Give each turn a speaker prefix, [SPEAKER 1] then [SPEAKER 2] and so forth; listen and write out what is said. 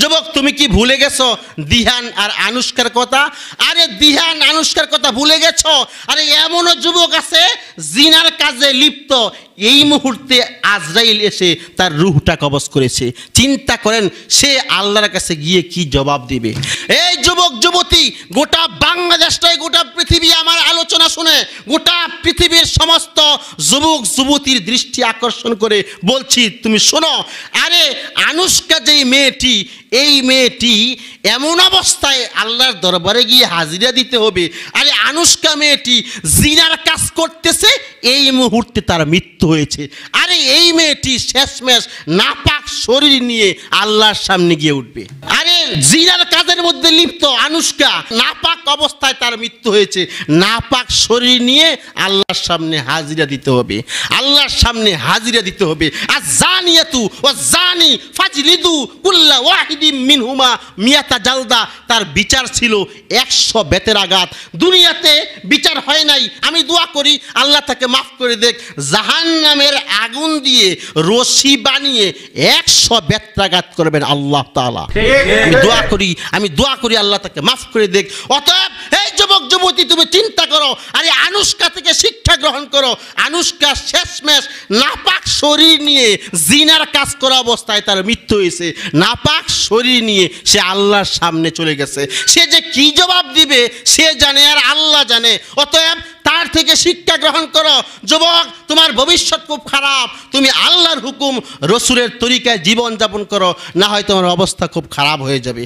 [SPEAKER 1] যুবক তুমি কি ভুলে গেছো দিহান আর আনুষ্কার কথা আরে দিহান আনুষ্কার কথা ভুলে গেছো আরে এমনও যুবক আছে জিনার কাজে লিপ্ত এই মুহূর্তে আজরাইল এসে তার রুহটা কবজ করেছে চিন্তা করেন সে আল্লাহর কাছে গিয়ে কি জবাব দিবে এই যুবক যুবতী গোটা বাংলাদেশটাই গোটা পৃথিবী আমার আলোচনা শুনে গোটা সমস্ত যুবক যুবতীর দৃষ্টি আকর্ষণ করে বলছি তুমি শোনো আরে আনুষ্কা যেই মেয়েটি এই মেয়েটি এমন অবস্থায় আল্লাহর দরবারে গিয়ে হাজিরা দিতে হবে আরে আনুষ্কা মেয়েটি জিনার কাজ করতেছে এই মুহূর্তে তার মৃত্যু হয়েছে আরে এই মেয়েটি শেষমেশ নাপাক শরীর নিয়ে আল্লাহর সামনে গিয়ে উঠবে আর ছিলেন জিনার কাজের মধ্যে লিপ্ত আনুষ্কা নাপাক অবস্থায় তার মৃত্যু হয়েছে নাপাক শরীর নিয়ে আল্লাহর সামনে হাজিরা দিতে হবে আল্লাহর সামনে হাজিরা দিতে হবে আর জানিয়াতু ও জানি ফাজলিদু কুল্লা ওয়াহিদি মিনহুমা মিয়াতা জালদা তার বিচার ছিল একশো বেতের আঘাত দুনিয়াতে বিচার হয় নাই আমি দোয়া করি আল্লাহ তাকে মাফ করে দেখ জাহান নামের আগুন দিয়ে রশি বানিয়ে একশো বেত্রাঘাত করবেন আল্লাহ তালা দোয়া করি আমি দোয়া করি আল্লাহ তাকে মাফ করে দেখ অতএব এই যুবক যুবতী তুমি চিন্তা করো আরে আনুষ্কা থেকে শিক্ষা গ্রহণ করো আনুষ্কা শেষমেশ নাপাক শরীর নিয়ে জিনার কাজ করা অবস্থায় তার মৃত্যু হয়েছে নাপাক শরীর নিয়ে সে আল্লাহর সামনে চলে গেছে সে যে কি জবাব দিবে সে জানে আর আল্লাহ জানে অতএব তার থেকে শিক্ষা গ্রহণ করো যুবক তোমার ভবিষ্যৎ খুব খারাপ তুমি আল্লাহর হুকুম রসুরের তরিকায় জীবন যাপন করো না হয় তোমার অবস্থা খুব খারাপ হয়ে যাবে